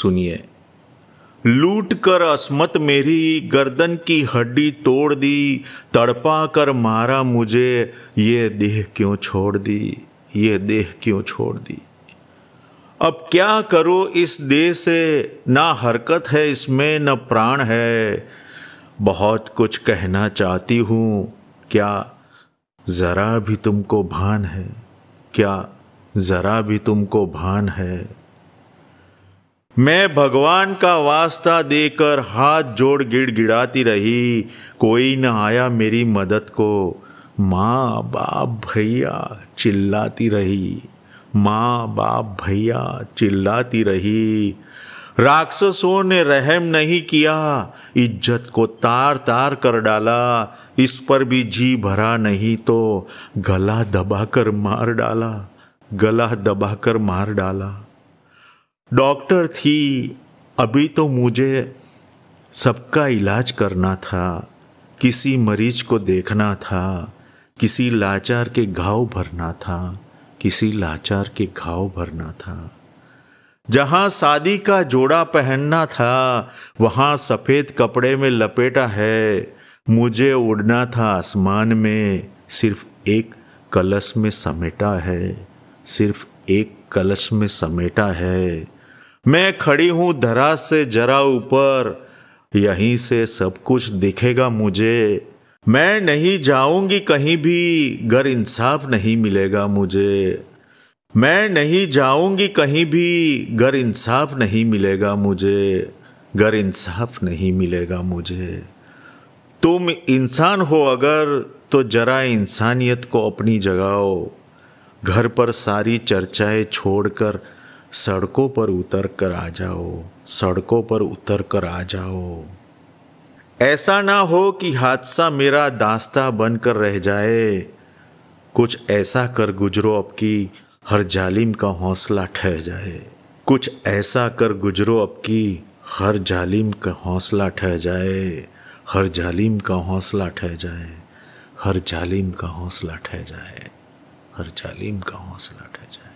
सुनिए लूट कर असमत मेरी गर्दन की हड्डी तोड़ दी तड़पा कर मारा मुझे ये देह क्यों छोड़ दी ये देह क्यों छोड़ दी अब क्या करो इस देह से ना हरकत है इसमें न प्राण है बहुत कुछ कहना चाहती हूं क्या ज़रा भी तुमको भान है क्या ज़रा भी तुमको भान है मैं भगवान का वास्ता देकर हाथ जोड़ गिड़गिड़ाती रही कोई न आया मेरी मदद को माँ बाप भैया चिल्लाती रही माँ बाप भैया चिल्लाती रही राक्षसों ने रहम नहीं किया इज्जत को तार तार कर डाला इस पर भी जी भरा नहीं तो गला दबाकर मार डाला गला दबाकर मार डाला डॉक्टर थी अभी तो मुझे सबका इलाज करना था किसी मरीज को देखना था किसी लाचार के घाव भरना था किसी लाचार के घाव भरना था जहाँ शादी का जोड़ा पहनना था वहाँ सफ़ेद कपड़े में लपेटा है मुझे उड़ना था आसमान में सिर्फ एक कलश में समेटा है सिर्फ एक कलश में समेटा है मैं खड़ी हूँ धरा से जरा ऊपर यहीं से सब कुछ दिखेगा मुझे मैं नहीं जाऊंगी कहीं भी गर इंसाफ नहीं मिलेगा मुझे मैं नहीं जाऊंगी कहीं भी गर इंसाफ नहीं मिलेगा मुझे गर इंसाफ नहीं मिलेगा मुझे तुम इंसान हो अगर तो जरा इंसानियत को अपनी जगाओ घर पर सारी चर्चाएं छोड़कर सड़कों पर उतर कर आ जाओ सड़कों पर उतर कर आ जाओ ऐसा ना हो कि हादसा मेरा दास्ता बन कर रह जाए कुछ ऐसा कर गुजरो अब की हर जालिम का हौसला ठह जाए कुछ ऐसा कर गुजरो अब की हर जालिम का हौसला ठह जाए हर जालिम का हौसला ठह जाए हर जालिम का हौसला ठह जाए हर जालिम का हौसला ठह जाए